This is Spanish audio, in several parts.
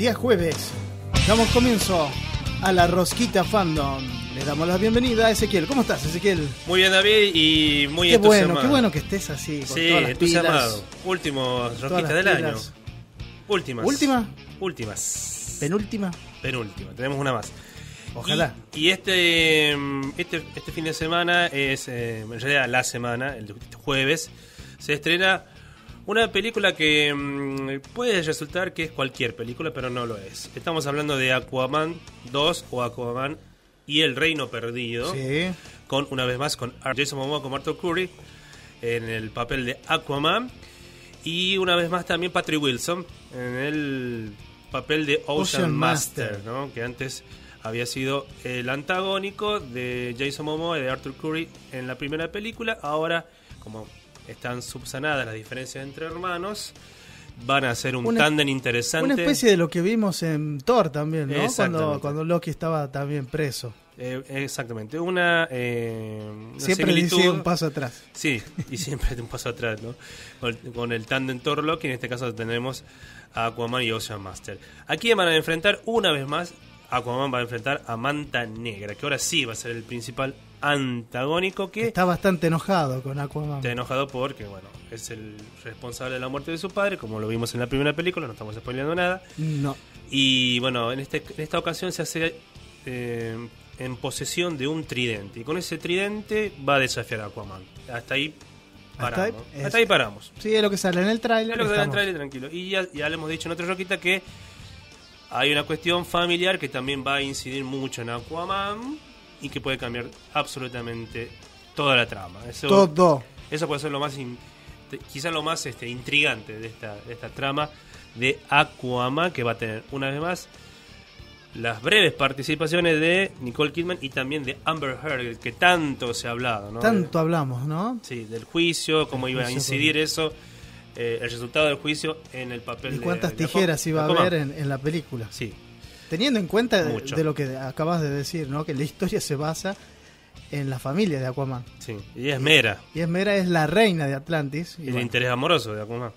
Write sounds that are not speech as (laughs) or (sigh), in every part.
día jueves damos comienzo a la Rosquita Fandom. Le damos la bienvenida a Ezequiel. ¿Cómo estás, Ezequiel? Muy bien, David, y muy qué Bueno, qué bueno que estés así. sí, todas las entusiasmado. Último Rosquita del año. Últimas. ¿Última? Últimas. ¿Penúltima? Penúltima, tenemos una más. Ojalá. Y, este, mm, este, este, fin de semana es, eh, en realidad la semana, el jueves, se estrena una película que mm, puede resultar que es cualquier película, pero no lo es. Estamos hablando de Aquaman 2 o Aquaman y el Reino Perdido. Sí. Con, una vez más, con Jason Momoa con Arthur Curry en el papel de Aquaman. Y una vez más también Patrick Wilson en el papel de Ocean, Master, que antes había sido el antagónico de Jason Momoa y de Arthur Curry en la primera película. Ahora, como están subsanadas las diferencias entre hermanos. Van a ser un tándem interesante. Una especie de lo que vimos en Thor también, ¿no? Cuando, cuando Loki estaba también preso. Eh, exactamente, una, eh, siempre un paso atrás. Sí, y siempre un paso atrás, ¿no? Con, el tándem Thor-Loki. en este caso tenemos a Aquaman y Ocean Master. Aquí van a enfrentar una vez más, Aquaman va a enfrentar a Manta Negra, que ahora sí va a ser el principal antagónico que... Está bastante enojado con Aquaman. Está enojado porque, bueno, es el responsable de la muerte de su padre, como lo vimos en la primera película, no estamos spoileando nada. No. Y bueno, en, este, en esta ocasión se hace eh, en posesión de un tridente. Y con ese tridente va a desafiar a Aquaman. Hasta ahí paramos. ahí, paramos. Sí, es lo que sale en el tráiler. tranquilo. Y ya, le hemos dicho en otra Roquita que hay una cuestión familiar que también va a incidir mucho en Aquaman y que puede cambiar absolutamente toda la trama. Eso, Todo. Eso puede ser lo más, quizás lo más este, intrigante de esta, de esta trama de Aquaman, que va a tener una vez más las breves participaciones de Nicole Kidman y también de Amber Heard, que tanto se ha hablado, ¿no? Tanto hablamos, ¿no? Sí, del juicio, cómo iba a incidir eso, eh, el resultado del juicio en el papel. ¿Y cuántas tijeras iba a haber en la película? Sí, Teniendo en cuenta de lo que acabas de decir, ¿no? Que la historia se basa en la familia de Aquaman. Sí, y mera. Y, es mera, es la reina de Atlantis. Y el interés amoroso de Aquaman.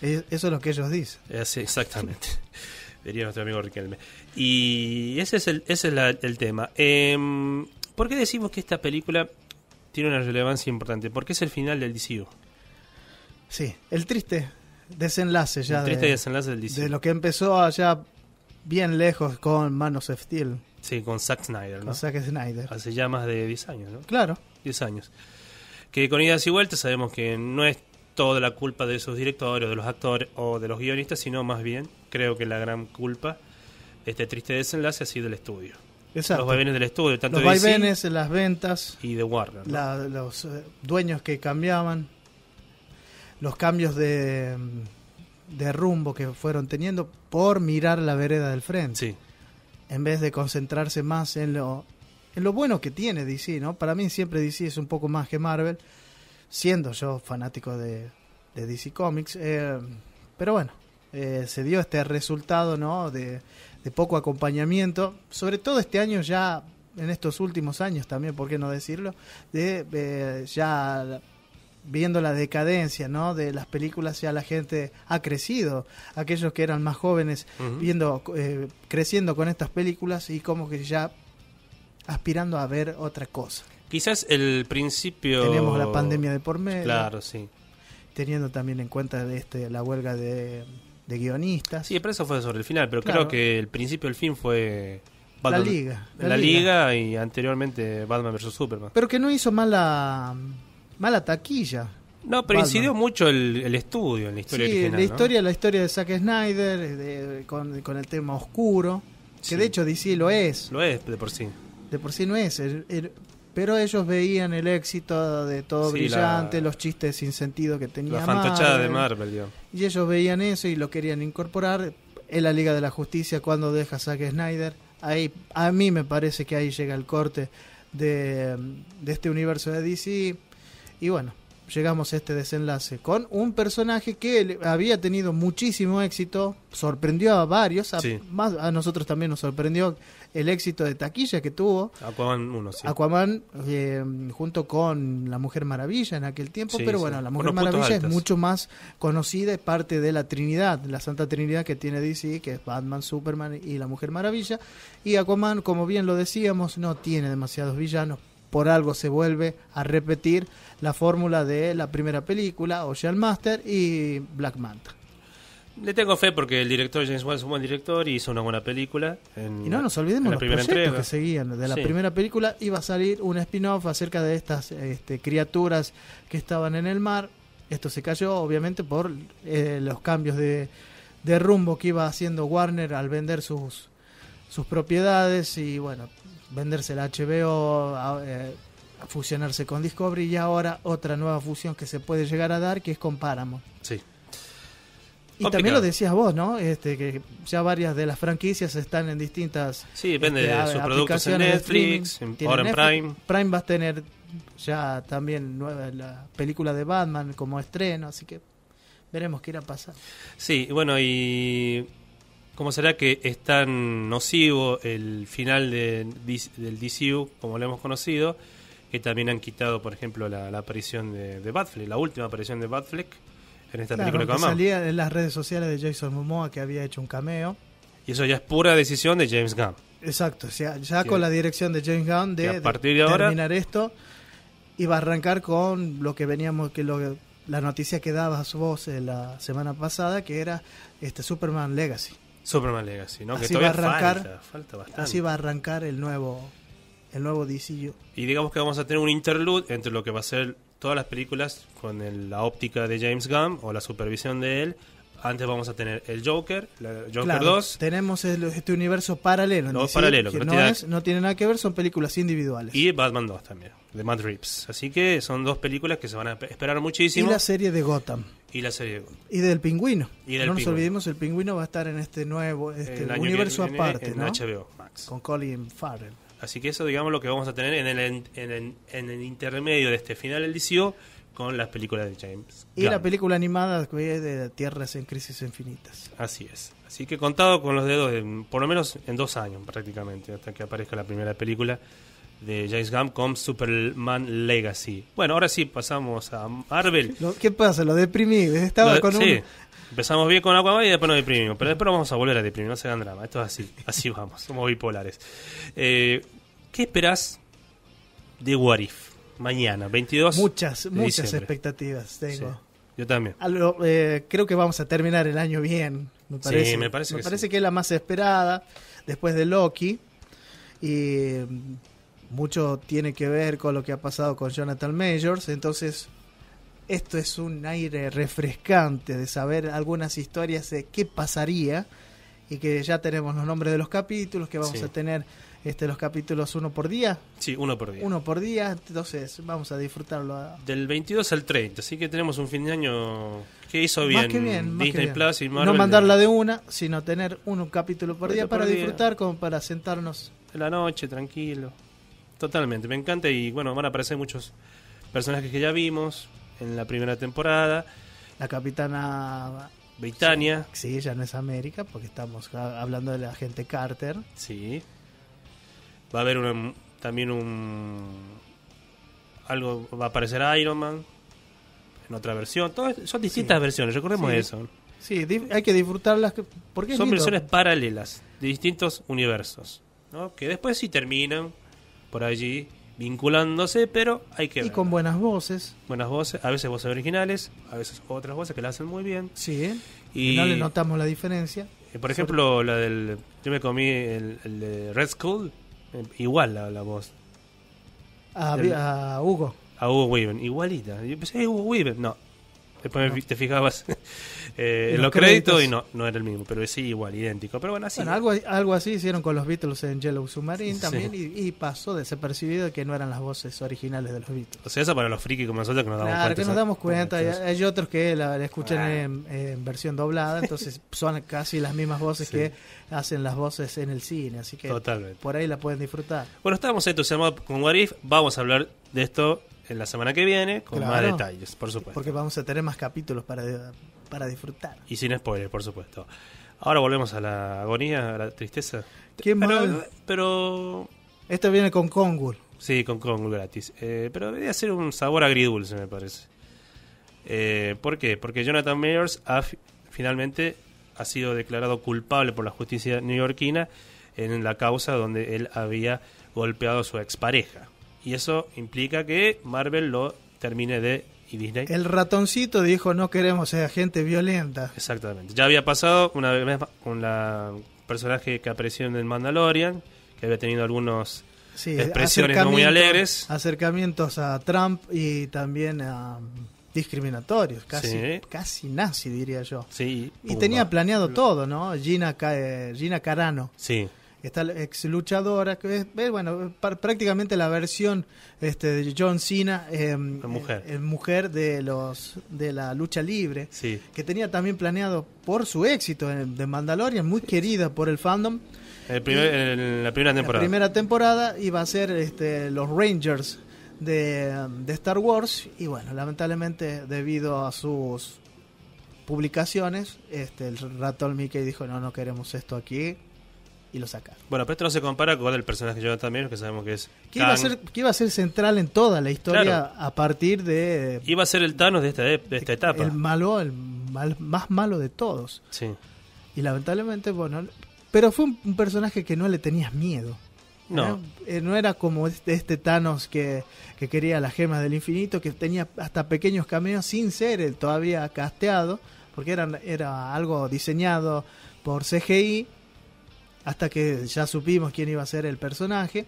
eso es lo que ellos dicen. Así eh, exactamente. (laughs) Diría nuestro amigo Riquelme. Y ese es el, tema. Em, ¿Por qué decimos que esta película tiene una relevancia importante? Porque es el final del DCU. Sí, el triste desenlace ya. El triste desenlace del DCU. De lo que empezó allá bien lejos con manos Steel. Sí, con Zack Snyder, Snyder. Hace ya más de 10 años, ¿no? Claro. 10 años. Que con idas y vueltas sabemos que no es toda la culpa de esos directores, de los actores o de los guionistas, sino más bien, creo que la gran culpa, este triste desenlace ha sido el estudio. Exacto. Los vaivenes del estudio, tanto los vaivenes, las ventas. Y de Warner. los eh, dueños que cambiaban. Los cambios de. Mm, de rumbo que fueron teniendo por mirar la vereda del frente. En vez de concentrarse más en lo, en lo bueno que tiene DC, ¿no? Para mí siempre DC es un poco más que Marvel, siendo yo fanático de, de DC Comics. Eh, pero bueno, eh, se dio este resultado, ¿no? De, poco acompañamiento, sobre todo este año ya, en estos últimos años también, ¿por qué no decirlo? De eh, ya viendo la decadencia ¿no? de las películas, ya la gente ha crecido. Aquellos que eran más jóvenes, viendo, eh, creciendo con estas películas y como que ya aspirando a ver otra cosa. Quizás el principio. Tenemos la pandemia de por medio. Claro, sí. Teniendo también en cuenta este, la huelga de, guionistas. Sí, pero eso fue sobre el final, pero creo que el principio, el fin fue. la Liga. La, Liga. y anteriormente Batman vs. Superman. Pero que no hizo mala mala taquilla. No, pero incidió mucho el, estudio en la historia sí, original, la historia, la historia de Zack Snyder, eh, con, el tema oscuro, que de hecho DC lo es. Lo es, de por sí. De por sí no es. Er, er, pero ellos veían el éxito de todo brillante, los chistes sin sentido que tenía. La fantochada de Marvel, Y ellos veían eso y lo querían incorporar. En la Liga de la Justicia, cuando deja Zack Snyder, ahí a mí me parece que ahí llega el corte de, de este universo de DC y bueno, llegamos a este desenlace con un personaje que había tenido muchísimo éxito, sorprendió a varios, a, más, a nosotros también nos sorprendió el éxito de taquilla que tuvo. Aquaman 1, sí. Aquaman eh, junto con La Mujer Maravilla en aquel tiempo, pero bueno, La Mujer Maravilla es mucho más conocida, es parte de la Trinidad, la Santa Trinidad que tiene DC, que es Batman, Superman y La Mujer Maravilla. Y Aquaman, como bien lo decíamos, no tiene demasiados villanos, por algo se vuelve a repetir la fórmula de la primera película, Ocean Master y Black Manta. Le tengo fe porque el director James Wan es un buen director y hizo una buena película. y no nos olvidemos los proyectos que seguían. De la primera película iba a salir un spin-off acerca de estas este, criaturas que estaban en el mar. Esto se cayó, obviamente, por eh, los cambios de, rumbo que iba haciendo Warner al vender sus, sus propiedades y bueno, venderse el HBO, eh, fusionarse con Discovery y ahora otra nueva fusión que se puede llegar a dar que es con Paramount. Sí. Y también lo decías vos, ¿no? Este, que ya varias de las franquicias están en distintas. Sí, depende este, de sus productos en Netflix, ahora en Prime. Prime va a tener ya también la película de Batman como estreno, así que veremos qué irá a pasar. Sí, bueno, y ¿Cómo será que es tan nocivo el final de, del DCU, como lo hemos conocido, que también han quitado, por ejemplo, la, la aparición de, de Batfleck, la última aparición de Batfleck en esta película que salía en las redes sociales de Jason Momoa que había hecho un cameo. Y eso ya es pura decisión de James Gunn. Exacto, ya con la dirección de James Gunn de, partir de, ahora, terminar esto y va a arrancar con lo que veníamos, que la noticia que su voz eh, la semana pasada, que era este Superman Legacy. Superman Legacy, ¿no? Así que va arrancar, falta, Así va a arrancar el nuevo, el nuevo DCU. Y digamos que vamos a tener un interlude entre lo que va a ser todas las películas con la óptica de James Gunn o la supervisión de él antes vamos a tener el Joker, la Joker 2. Tenemos este universo paralelo. No, paralelo. no, tiene... nada que ver, son películas individuales. Y Batman 2 también, de Matt Reeves. Así que son dos películas que se van a esperar muchísimo. Y la serie de Gotham. Y la serie de Gotham. Y del Pingüino. Y no nos olvidemos, el Pingüino va a estar en este nuevo este, universo aparte, en, ¿no? HBO Max. Con Colin Farrell. Así que eso, digamos, lo que vamos a tener en el, en en el intermedio de este final del DCO con las películas de James. Y la película animada de Tierras en Crisis Infinitas. Así es. Así que contado con los dedos, por lo menos en dos años prácticamente, hasta que aparezca la primera película de James Gunn con Superman Legacy. Bueno, ahora sí pasamos a Marvel. ¿Qué pasa? Lo deprimí. Estaba con sí. un... Empezamos bien con Aquaman y después nos deprimimos. Pero después vamos a volver a deprimir, no se dan drama. Esto es así. (laughs) Así vamos. Somos bipolares. Eh, ¿Qué esperas de What If? Mañana, 22. Muchas, muchas expectativas tengo. Yo también. Eh, creo que vamos a terminar el año bien, me parece. Sí, me parece, que, es la más esperada después de Loki. Y mm, mucho tiene que ver con lo que ha pasado con Jonathan Majors. Entonces, esto es un aire refrescante de saber algunas historias de qué pasaría y que ya tenemos los nombres de los capítulos que vamos a tener este, los capítulos uno por día. Sí, uno por día. Uno por día, entonces vamos a disfrutarlo. Del 22 al 30, así que tenemos un fin de año que hizo bien, Disney Plus y Marvel. No mandarla de una, sino tener uno capítulo por día para disfrutar, como para sentarnos. En la noche, tranquilo. Totalmente, me encanta y bueno, van a aparecer muchos personajes que ya vimos en la primera temporada. La capitana Britannia. Sí, ella no es América, porque estamos hablando de la gente Carter. Sí. Va a haber también un. Algo. Va a aparecer Iron Man en otra versión. Todas, son distintas versiones, recordemos eso. Sí, hay que disfrutarlas. Porque son versiones paralelas de distintos universos. Que después si terminan por allí vinculándose, pero hay que Y con buenas voces. Buenas voces, a veces voces originales, a veces otras voces que la hacen muy bien. Sí, ¿eh? y no le notamos la diferencia. Eh, por ejemplo, la del. Yo me comí el, el de Red Skull igual la, voz. A, Hugo. A Hugo Weaven, igualita. yo pensé, eh, Hugo Weaven, no. Después te fijabas eh, en los créditos, y no, no era el mismo, pero es igual, idéntico. Pero bueno, así. algo, algo así hicieron con los Beatles en Yellow Submarine también y, pasó desapercibido que no eran las voces originales de los Beatles. O sea, eso para los frikis como nosotros que nos damos claro, cuenta. que nos damos cuenta. Hay, otros que la, escuchan en, versión doblada, entonces (laughs) son casi las mismas voces que hacen las voces en el cine. Así que por ahí la pueden disfrutar. Bueno, estábamos entusiasmados con What If. Vamos a hablar de esto en la semana que viene con más detalles, por supuesto. Porque vamos a tener más capítulos para para disfrutar. Y sin spoilers, por supuesto. Ahora volvemos a la agonía, a la tristeza. pero, Pero. Esto viene con Kongul. Sí, con Kongul gratis. Eh, pero debería ser un sabor agridulce, me parece. Eh, ¿Por qué? Porque Jonathan Mayers finalmente ha sido declarado culpable por la justicia neoyorquina en la causa donde él había golpeado a su expareja. Y eso implica que Marvel lo termine de el ratoncito dijo no queremos ser gente violenta. Exactamente. Ya había pasado una vez con la personaje que apareció en el Mandalorian, que había tenido algunos expresiones no muy alegres. Acercamientos a Trump y también a mm, discriminatorios, casi, casi nazi diría yo. Sí, y tenía planeado todo, ¿no? Gina, Gina Carano. Sí está ex luchadora, que es, bueno, prácticamente la versión este, de John Cena, em, em, mujer. de los de la lucha libre, que tenía también planeado por su éxito en, de Mandalorian, muy querida por el fandom. en la primera temporada. La primera temporada iba a ser este, los Rangers de, em, de Star Wars y bueno, lamentablemente debido a sus publicaciones, este, el ratón Mickey dijo no, no queremos esto aquí, y lo sacar. Bueno, pero esto no se compara con el personaje que yo también, que sabemos que es. Que iba, a ser, iba a ser central en toda la historia a partir de. Iba a ser el Thanos de esta, e-, de esta etapa. El malo, el más malo de todos. Sí. Y lamentablemente, bueno. Pero fue un, personaje que no le tenías miedo. No. Eh, eh, no. era como este, este Thanos que, que quería las gemas del infinito, que tenía hasta pequeños cameos sin ser el todavía casteado, porque era, era algo diseñado por CGI hasta que ya supimos quién iba a ser el personaje,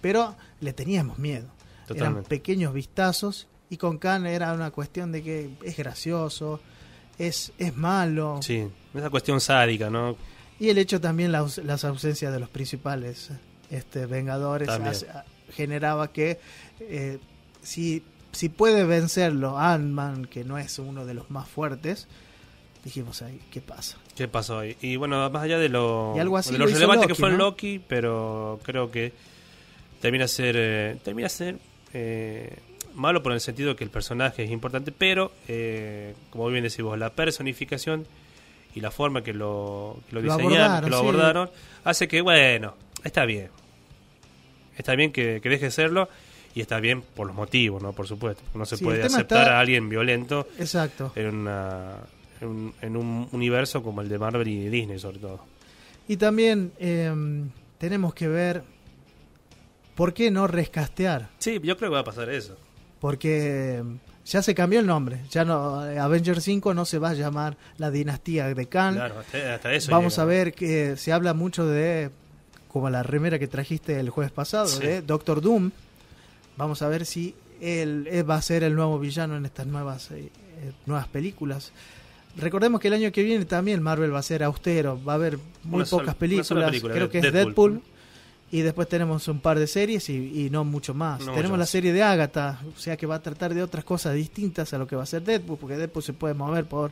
pero le teníamos miedo. Eran pequeños vistazos y con Khan era una cuestión de que es gracioso, es, es malo. Sí, esa cuestión sádica, ¿no? Y el hecho también las las ausencias de los principales este, Vengadores ah, generaba que eh, si, si puede vencerlo Ant-Man, que no es uno de los más fuertes, dijimos ahí, ¿qué pasa? ¿Qué pasó ahí? Y bueno, más allá de lo, lo, relevante que fue Loki, pero creo que termina ser, eh, termina ser eh, malo por el sentido que el personaje es importante, pero eh, como bien decís vos, la personificación y la forma que lo, que lo, diseñaron, que lo abordaron, hace que, bueno, está bien. Está bien que, deje de serlo y está bien por los motivos, ¿no? Por supuesto. No se puede aceptar a alguien violento Exacto. en una en, un universo como el de Marvel y Disney sobre todo. Y también em, tenemos que ver por qué no rescastear. Sí, yo creo que va a pasar eso. Porque em, ya se cambió el nombre. Ya no eh, Avengers 5 no se va a llamar la dinastía de Khan. Claro, hasta, eso Vamos a ver que se habla mucho de como la remera que trajiste el jueves pasado de Doctor Doom. Vamos a ver si él, va a ser el nuevo villano en estas nuevas eh, eh, nuevas películas. Recordemos que el año que viene también Marvel va a ser austero, va a haber muy pocas películas, creo que es Deadpool. Y después tenemos un par de series y, no mucho más. tenemos la serie de Agatha, o sea que va a tratar de otras cosas distintas a lo que va a ser Deadpool, porque Deadpool se puede mover por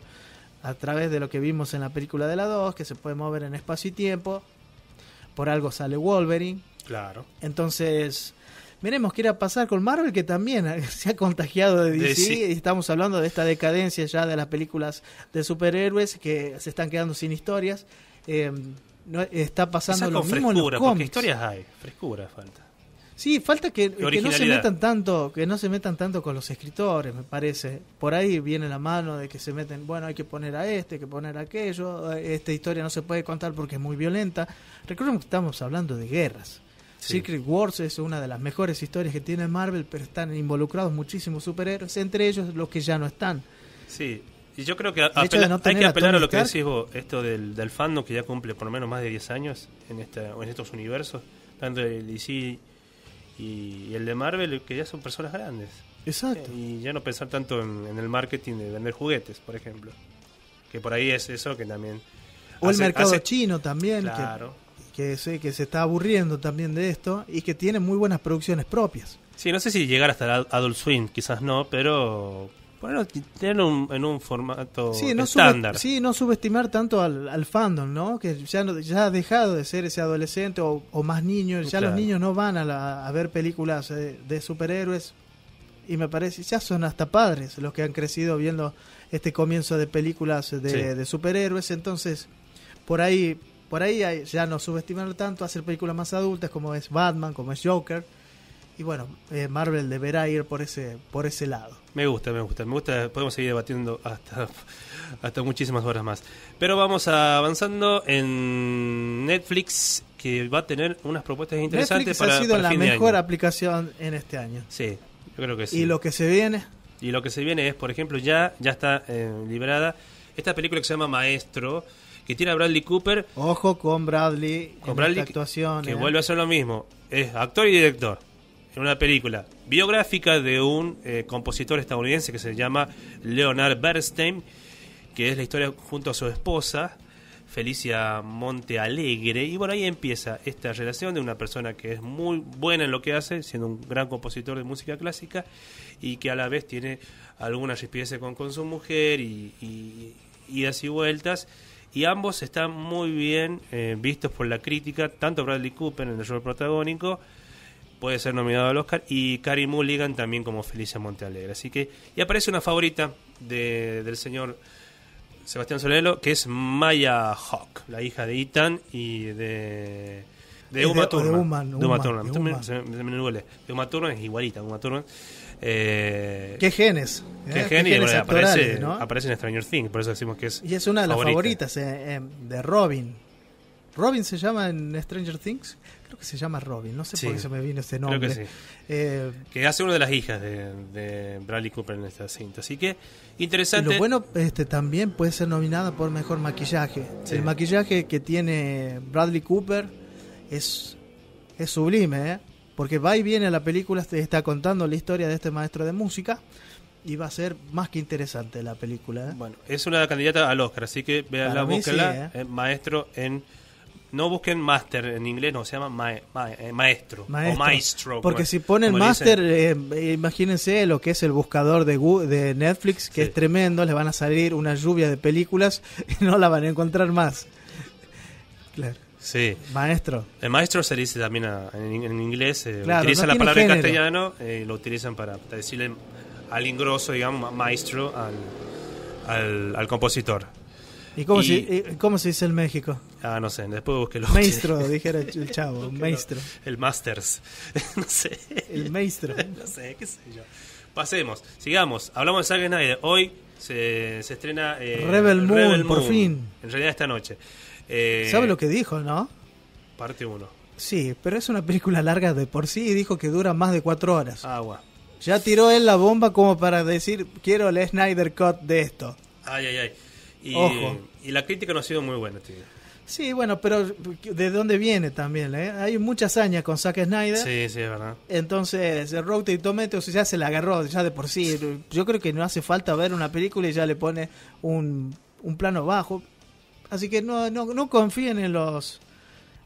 a través de lo que vimos en la película de la 2, que se puede mover en espacio y tiempo. Por algo sale Wolverine. Claro. Entonces, miremos qué era pasar con Marvel, que también (laughs) se ha contagiado de DC. Y estamos hablando de esta decadencia ya de las películas de superhéroes que se están quedando sin historias. Em, está pasando lo mismo historias hay, frescura falta. Sí, falta que, que, no se metan tanto, que no se metan tanto con los escritores, me parece. Por ahí viene la mano de que se meten, bueno, hay que poner a este, hay que poner a aquello, eh, esta historia no se puede contar porque es muy violenta. Recordemos que estamos hablando de guerras. Secret Wars es una de las mejores historias que tiene Marvel, pero están involucrados muchísimos superhéroes, entre ellos los que ya no están. Sí, y yo creo que hay que apelar a, lo que decís vos, esto del, del, fandom que ya cumple por lo menos más de 10 años en, esta, en estos universos, tanto el DC y, el de Marvel, que ya son personas grandes. Exacto. Y ya no pensar tanto en, el marketing de vender juguetes, por ejemplo. Que por ahí es eso que también. O el mercado chino también. Claro que sé que se está aburriendo también de esto y que tiene muy buenas producciones propias. Sí, no sé si llegar hasta Adult Swim, quizás no, pero bueno, tener un, en un formato estándar. sí, no subestimar tanto al, fandom, ¿no? Que ya, ya ha dejado de ser ese adolescente o, más niños... Ya los niños no van a, ver películas eh, de, superhéroes. Y me parece, ya son hasta padres los que han crecido viendo este comienzo de películas de, de superhéroes. Entonces, por ahí por ahí ya no subestimar tanto, hacer películas más adultas como es Batman, como es Joker. Y bueno, eh, Marvel deberá ir por ese, por ese lado. Me gusta, me gusta, me gusta. Podemos seguir debatiendo hasta, (laughs) hasta muchísimas horas más. Pero vamos avanzando en Netflix, que va a tener unas propuestas interesantes Netflix Ha sido la mejor aplicación en este año. Sí, yo creo que sí. Y lo que se viene. Y lo que se viene es, por ejemplo, ya, ya está eh, liberada esta película que se llama Maestro que tiene a Bradley Cooper. Ojo con Bradley con actuación. Que ¿eh? vuelve a ser lo mismo. Es actor y director en una película biográfica de un eh, compositor estadounidense que se llama Leonard Bernstein, que es la historia junto a su esposa, Felicia Montealegre. Y bueno, ahí empieza esta relación de una persona que es muy buena en lo que hace, siendo un gran compositor de música clásica, y que a la vez tiene alguna rispidez... con, con su mujer y, y idas y vueltas y ambos están muy bien eh, vistos por la crítica, tanto Bradley Cooper en el rol protagónico, puede ser nominado al Oscar, y Carrie Mulligan también como Felicia Montealegre. Así que, y aparece una favorita de, del señor Sebastián Solelo, que es Maya Hawk, la hija de Ethan y de... De Uma Thurman. De Uma Thurman. De Uma Thurman es igualita, Uma eh, ¿Qué genes? ¿Qué, eh, genes? ¿Qué aparece, aparece, en Stranger Things, por eso decimos que es. Y es una de las favoritas eh, de Robin. ¿Robin se llama en Stranger Things? Creo que se llama Robin, no sé por qué se me vino ese nombre. que, que hace una de las hijas de, Bradley Cooper en esta cinta. Así que, interesante. Lo bueno, este, también puede ser nominada por mejor maquillaje. El maquillaje que tiene Bradley Cooper es, es sublime, ¿eh? Porque va y viene la película, te está contando la historia de este maestro de música. Y va a ser más que interesante la película. ¿eh? Bueno, es una candidata al Oscar, así que véanla, búsquenla. ¿eh? Eh, maestro en no busquen master en inglés, no, se llama maestro, maestro, maestro. Porque si ponen master, imagínense lo que es el buscador de, de Netflix, que es tremendo, le van a salir una lluvia de películas (laughs) y no la van a encontrar más. claro. Sí. Maestro. El maestro se dice también en, en, inglés. Eh, utilizan la palabra en castellano, eh, lo utilizan para, decirle Al ingroso, digamos, maestro al, al, compositor. ¿Y cómo, se, dice el México? Ah, no sé, después los Maestro, (laughs) dijera el chavo, maestro. El Masters. (laughs) no sé. El maestro. (laughs) no sé, qué sé yo. Pasemos, sigamos. Hablamos de Saga Snyder. Hoy se, se estrena Rebel, eh, Rebel Moon, por fin. En realidad esta noche. Eh, ¿Sabe lo que dijo, no? Parte 1. Sí, pero es una película larga de por sí y dijo que dura más de 4 horas. agua ah, Ya tiró él la bomba como para decir, quiero el Snyder Cut de esto. Ay, ay, ay. Y, y la crítica no ha sido muy buena, tío. Sí, bueno, pero ¿de dónde viene también? Eh? Hay muchas hazaña con Zack Snyder. Sí, sí, es verdad. Entonces, el Rotten Tomatoes ya se la agarró ya de por sí. Yo creo que no hace falta ver una película y ya le pone un, un plano bajo. Así que no, no, no confíen en los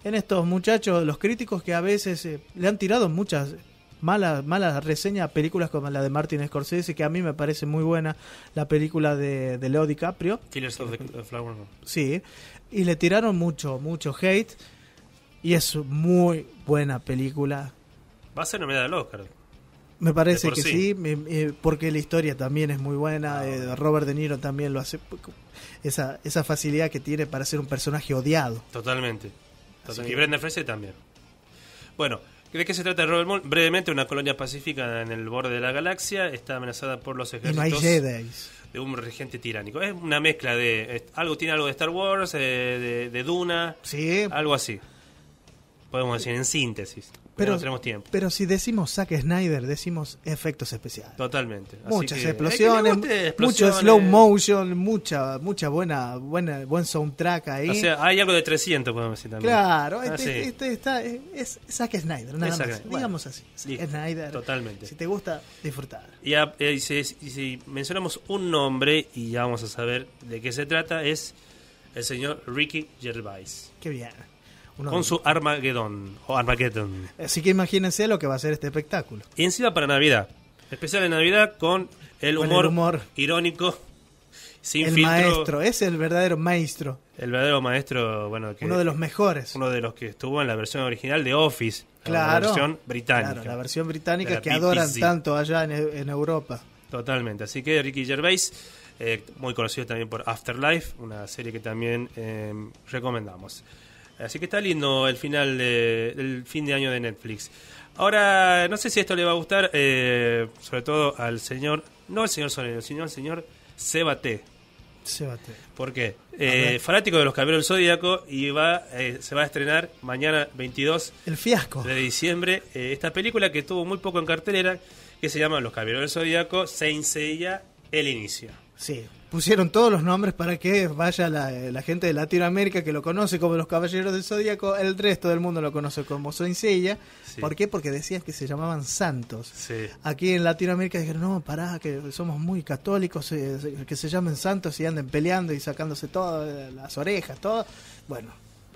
en estos muchachos, los críticos que a veces eh, le han tirado muchas malas malas reseñas a películas como la de Martin Scorsese, que a mí me parece muy buena, la película de, de Leo DiCaprio. Killers of the Flower Sí, y le tiraron mucho, mucho hate, y es muy buena película. Va a ser nominada al Oscar. Me parece que sí, eh, porque la historia también es muy buena, ah, eh, Robert De Niro también lo hace, esa, facilidad que tiene para ser un personaje odiado. Totalmente. Y Brenda Fraser también. Bueno, ¿De qué se trata Robert Moore? Brevemente, una colonia pacífica en el borde de la galaxia está amenazada por los ejércitos de un regente tiránico. Es una mezcla de algo tiene algo de Star Wars, eh, de, Duna, ¿Sí? algo así. Podemos decir en síntesis pero tenemos tiempo. Pero si decimos Zack Snyder, decimos efectos especiales. Totalmente. Muchas explosiones, mucho slow motion, mucha mucha buena, buena buen soundtrack ahí. O sea, hay algo de 300, podemos decir también. Claro, ah, este, este, está, es Zack Snyder, nada más. Digamos así, Snyder. Totalmente. Si te gusta, disfrutar. Y, eh, y si mencionamos un nombre, y ya vamos a saber de qué se trata, es el señor Ricky Gervais. Qué bien con su Armageddon, o Así que imagínense lo que va a ser este espectáculo. Y encima para Navidad. Especial de Navidad con el humor, irónico. Sin el maestro, es el verdadero maestro. El verdadero maestro, bueno. uno de los mejores. Uno de los que estuvo en la versión original de Office. Claro. La versión británica. la versión británica que adoran tanto allá en, Europa. Totalmente. Así que Ricky Gervais, eh, muy conocido también por Afterlife, una serie que también eh, recomendamos. Así que está lindo el final de, del fin de año de Netflix. Ahora, no sé si esto le va a gustar, eh, sobre todo al señor, no al señor Solero, sino al señor Sebate. Sebate. ¿Por qué? Eh, fanático de los Caballeros del Zodíaco y va, eh, se va a estrenar mañana 22 de diciembre eh, esta película que estuvo muy poco en cartelera, que se llama Los Caballeros del Zodíaco, se El Inicio. Sí, pusieron todos los nombres para que vaya la, gente de Latinoamérica que lo conoce como los Caballeros del Zodíaco, el resto del mundo lo conoce como Soincella ¿Por qué? Porque decían que se llamaban santos. Sí. Aquí en Latinoamérica dijeron, no, pará, que somos muy católicos, eh, que se llamen santos y anden peleando y sacándose todas eh, las orejas, todo. Bueno,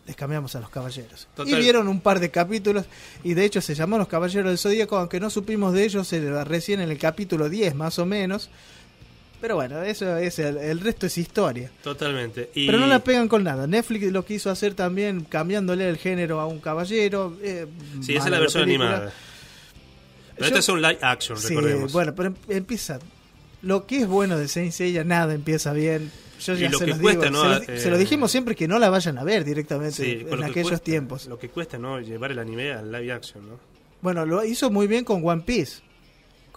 les cambiamos a los caballeros. Y vieron un par de capítulos, y de hecho se llamó Los Caballeros del Zodíaco, aunque no supimos de ellos eh, recién en el capítulo 10, más o menos, pero bueno, eso es el, resto es historia. Totalmente. Pero no la pegan con nada. Netflix lo quiso hacer también cambiándole el género a un caballero. Eh, sí, esa es la versión animada. Pero este es un live action, sí, Bueno, pero em, empieza. Lo que es bueno de Saint Seiya, nada empieza bien. Yo ya lo se lo eh, dijimos siempre que no la vayan a ver directamente en aquellos tiempos. Lo que cuesta, ¿no? Llevar el anime al live action, Bueno, lo hizo muy bien con One Piece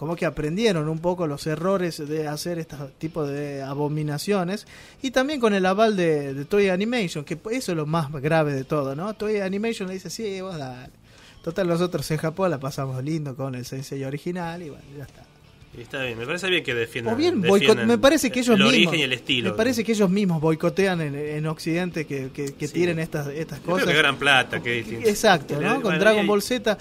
como que aprendieron un poco los errores de hacer este tipo de abominaciones y también con el aval de, Toy Animation, que eso es lo más grave de todo, ¿no? Toy Animation le dice, sí, vos dale. Total, nosotros en Japón la pasamos lindo con el sensei original y bueno, ya está. Está bien, me parece bien que defiendan. me parece que ellos el mismos. estilo. Me parece que ellos mismos boicotean en, Occidente que, que, tiren estas, estas cosas. gran plata, Exacto, ¿no? con Dragon Ball Z.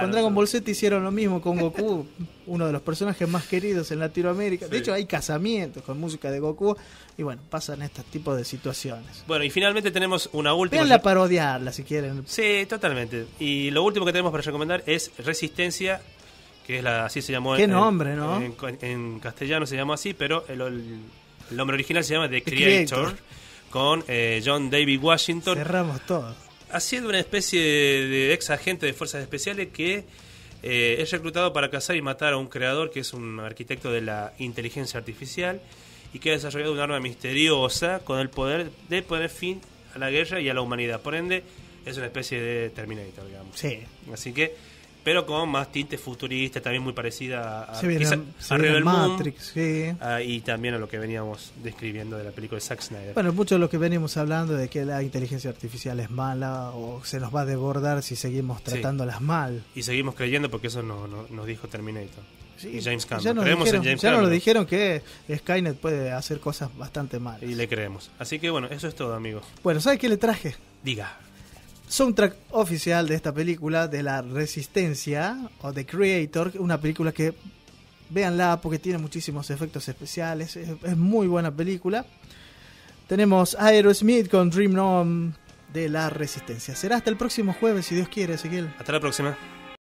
con Dragon Ball Z hicieron lo mismo con Goku, (laughs) uno de los personajes más queridos en Latinoamérica. De hecho, hay casamientos con música de Goku. Y bueno, pasan este tipos de situaciones. Bueno, y finalmente tenemos una última. Veanla parodiarla si quieren. Sí, totalmente. Y lo último que tenemos para recomendar es Resistencia que es la, así se llamó. Qué en, nombre, ¿no? En, castellano se llama así, pero el, el, nombre original se llama The, Creator, con eh, John David Washington. Cerramos todo. Haciendo una especie de, de ex agente de fuerzas especiales que eh, es reclutado para cazar y matar a un creador que es un arquitecto de la inteligencia artificial y que ha desarrollado un arma misteriosa con el poder de poner fin a la guerra y a la humanidad. Por ende, es una especie de Terminator, digamos. Sí. Así que pero con más tinte futurista, también muy parecida a, Rebel Matrix, Moon, sí. Ah, y también a lo que veníamos describiendo de la película de Zack Snyder. Bueno, mucho de lo que venimos hablando de que la inteligencia artificial es mala o se nos va a desbordar si seguimos tratándolas mal. Y seguimos creyendo porque eso nos dijo Terminator. Sí, y James Cameron. Ya nos, lo dijeron, nos dijeron que Skynet puede hacer cosas bastante malas. Y le creemos. Así que bueno, eso es todo, amigos. Bueno, ¿sabes qué le traje? Diga soundtrack oficial de esta película de la Resistencia o The Creator, una película que véanla porque tiene muchísimos efectos especiales, es, muy buena película. Tenemos Aerosmith con Dream On de la Resistencia. Será hasta el próximo jueves, si Dios quiere, Ezequiel. Hasta la próxima.